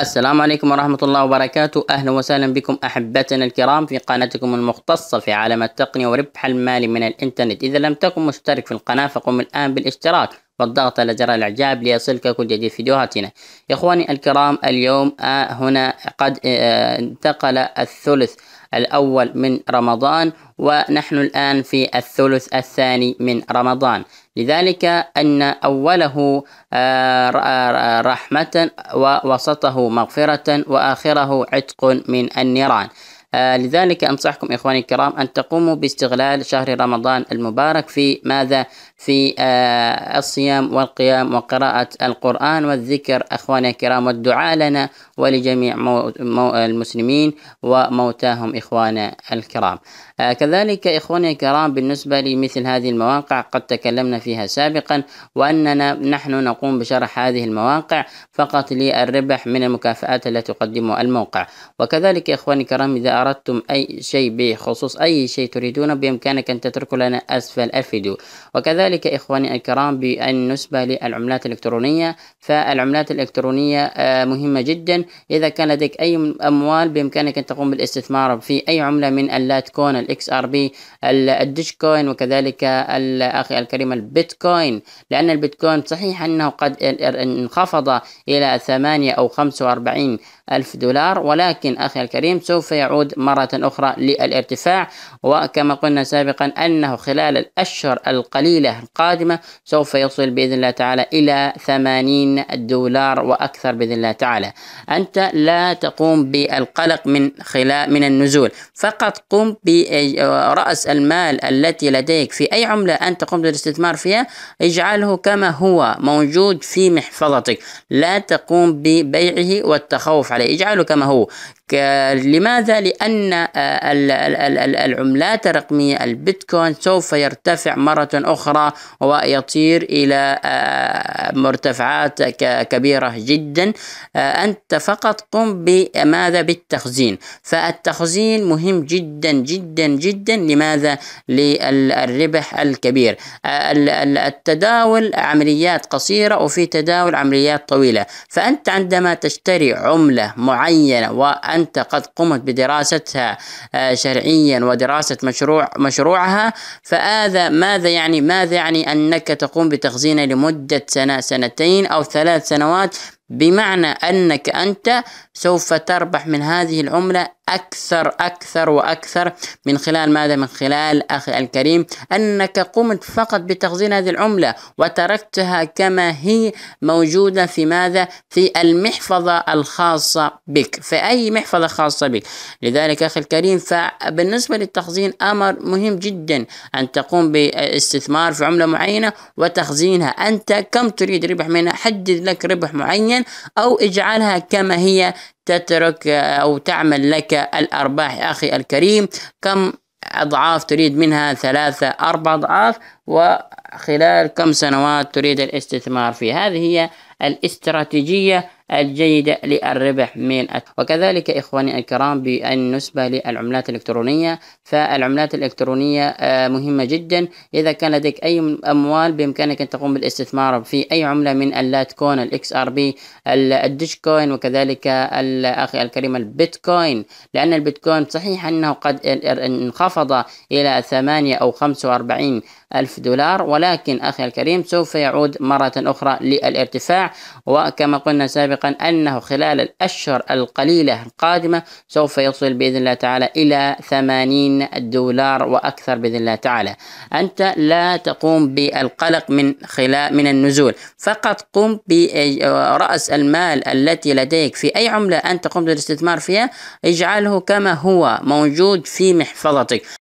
السلام عليكم ورحمة الله وبركاته أهلا وسهلا بكم أحبتنا الكرام في قناتكم المختصة في عالم التقنية وربح المال من الإنترنت إذا لم تكن مشترك في القناة فقم الآن بالاشتراك والضغط على زر الاعجاب ليصلك كل جديد فيديوهاتنا يا اخواني الكرام اليوم آه، هنا قد آه، انتقل الثلث الأول من رمضان ونحن الآن في الثلث الثاني من رمضان لذلك أن أوله آه، رحمة ووسطه مغفرة وآخره عتق من النيران آه، لذلك أنصحكم إخواني الكرام أن تقوموا باستغلال شهر رمضان المبارك في ماذا؟ في آه، الصيام والقيام وقراءة القرآن والذكر أخواني الكرام والدعاء لنا ولجميع المسلمين وموتاهم إخوانا الكرام آه، كذلك إخواني الكرام بالنسبة لمثل هذه المواقع قد تكلمنا فيها سابقا وأننا نحن نقوم بشرح هذه المواقع فقط للربح من المكافآت التي تقدمها الموقع وكذلك إخواني الكرام إذا أردتم أي شيء بخصوص أي شيء تريدونه بإمكانك أن تتركوا لنا أسفل الفيديو وكذلك إخواني الكرام بالنسبة للعملات الإلكترونية فالعملات الإلكترونية آه، مهمة جدا إذا كان لديك أي أموال بإمكانك أن تقوم بالاستثمار في أي عملة من اللاتكون الإكس آر بي الدشكوين وكذلك أخي الكريم البيتكوين لأن البيتكوين صحيح أنه قد انخفض إلى ثمانية أو 45 ألف دولار ولكن أخي الكريم سوف يعود يعود مرة أخرى للارتفاع وكما قلنا سابقا أنه خلال الأشهر القليلة القادمة سوف يصل بإذن الله تعالى إلى 80 دولار وأكثر بإذن الله تعالى أنت لا تقوم بالقلق من خلال من النزول فقط قم برأس المال التي لديك في أي عملة أنت قمت بالاستثمار فيها اجعله كما هو موجود في محفظتك لا تقوم ببيعه والتخوف عليه اجعله كما هو لماذا؟ لأن آه، العملات الرقمية البيتكوين سوف يرتفع مرة أخرى ويطير إلى آه، مرتفعات كبيرة جدا آه، أنت فقط قم بماذا؟ بالتخزين فالتخزين مهم جدا جدا جدا لماذا؟ للربح الكبير التداول عمليات قصيرة وفي تداول عمليات طويلة فأنت عندما تشتري عملة معينة وأنت وأنت قد قمت بدراستها آه، شرعيا ودراسة مشروع مشروعها فهذا ماذا يعني ماذا يعني أنك تقوم بتخزينها لمدة سنة سنتين أو ثلاث سنوات بمعنى أنك أنت سوف تربح من هذه العملة أكثر أكثر وأكثر من خلال ماذا؟ من خلال أخي الكريم أنك قمت فقط بتخزين هذه العملة وتركتها كما هي موجودة في ماذا؟ في المحفظة الخاصة بك في أي محفظة خاصة بك لذلك أخي الكريم فبالنسبة للتخزين أمر مهم جدا أن تقوم باستثمار في عملة معينة وتخزينها أنت كم تريد ربح منها حدد لك ربح معين أو اجعلها كما هي تترك أو تعمل لك الأرباح أخي الكريم كم أضعاف تريد منها ثلاثة أربع أضعاف وخلال كم سنوات تريد الاستثمار في هذه هي الاستراتيجية الجيدة للربح من أت... وكذلك إخواني الكرام بالنسبة للعملات الإلكترونية فالعملات الإلكترونية آه، مهمة جدا إذا كان لديك أي أموال بإمكانك أن تقوم بالاستثمار في أي عملة من كون الإكس آر بي الدشكوين وكذلك أخي الكريم البيتكوين لأن البيتكوين صحيح أنه قد انخفض إلى ثمانية أو خمسة وأربعين ألف دولار ولكن أخي الكريم سوف يعود مرة أخرى للارتفاع وكما قلنا سابقا سابقا أنه خلال الأشهر القليلة القادمة سوف يصل بإذن الله تعالى إلى 80 دولار وأكثر بإذن الله تعالى أنت لا تقوم بالقلق من خلال من النزول فقط قم برأس المال التي لديك في أي عملة أنت قمت بالاستثمار فيها اجعله كما هو موجود في محفظتك